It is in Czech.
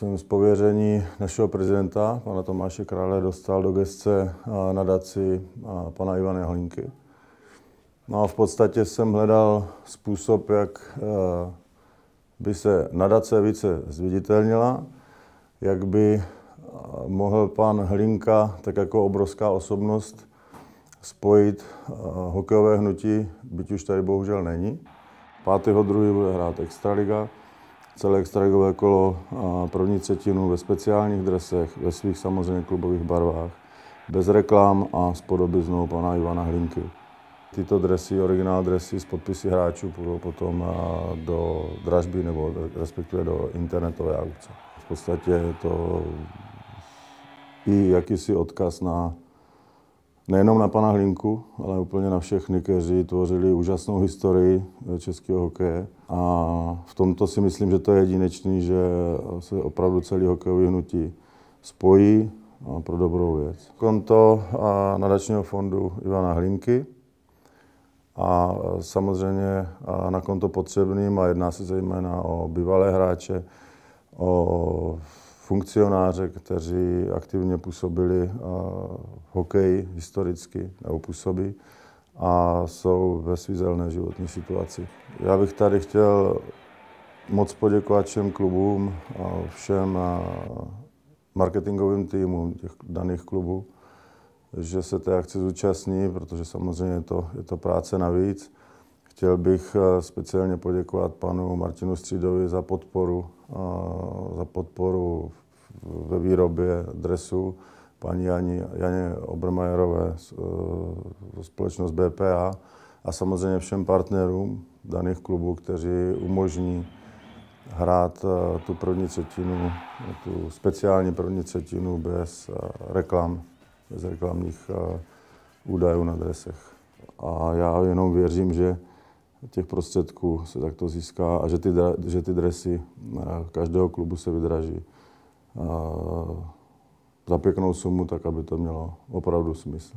jsem z pověření našeho prezidenta, pana Tomáše Krále, dostal do gestce nadaci pana Ivana Hlinky. No a v podstatě jsem hledal způsob, jak by se nadace více zviditelnila, jak by mohl pan Hlinka, tak jako obrovská osobnost, spojit hokejové hnutí, byť už tady bohužel není. 5.2. bude hrát Extraliga celé extragové kolo první třetinu ve speciálních dresech, ve svých samozřejmě klubových barvách, bez reklam a s podobiznou pana Ivana Hlinky. Tyto dresy, originál dresy s podpisy hráčů půjdou potom eh, do dražby nebo respektive do internetové aukce. V podstatě je to i jakýsi odkaz na nejenom na pana Hlinku, ale úplně na všechny, kteří tvořili úžasnou historii eh, českého hokeje. A v tomto si myslím, že to je jedinečný, že se opravdu celý hokejový hnutí spojí pro dobrou věc. Konto nadačního fondu Ivana Hlinky a eh, samozřejmě na konto potřebným a jedná se zejména o bývalé hráče, o funkcionáře, kteří aktivně působili eh, v hokeji historicky, nebo působí, a jsou ve svízelné životní situaci. Já bych tady chtěl moc poděkovat všem klubům a všem eh, marketingovým týmům těch daných klubů, že se té akce zúčastní, protože samozřejmě je to, je to práce navíc. Chtěl bych eh, speciálně poděkovat panu Martinu Střídovi za podporu, eh, za podporu ve výrobě dresu paní Janě, Janě Obermajerové, eh, společnost BPA a samozřejmě všem partnerům daných klubů, kteří umožní hrát tu první třetinu, tu speciální první třetinu bez reklam, bez reklamních údajů na dresech. A já jenom věřím, že těch prostředků se takto získá a že ty, že ty dresy eh, každého klubu se vydraží za pěknou sumu, tak aby to mělo opravdu smysl.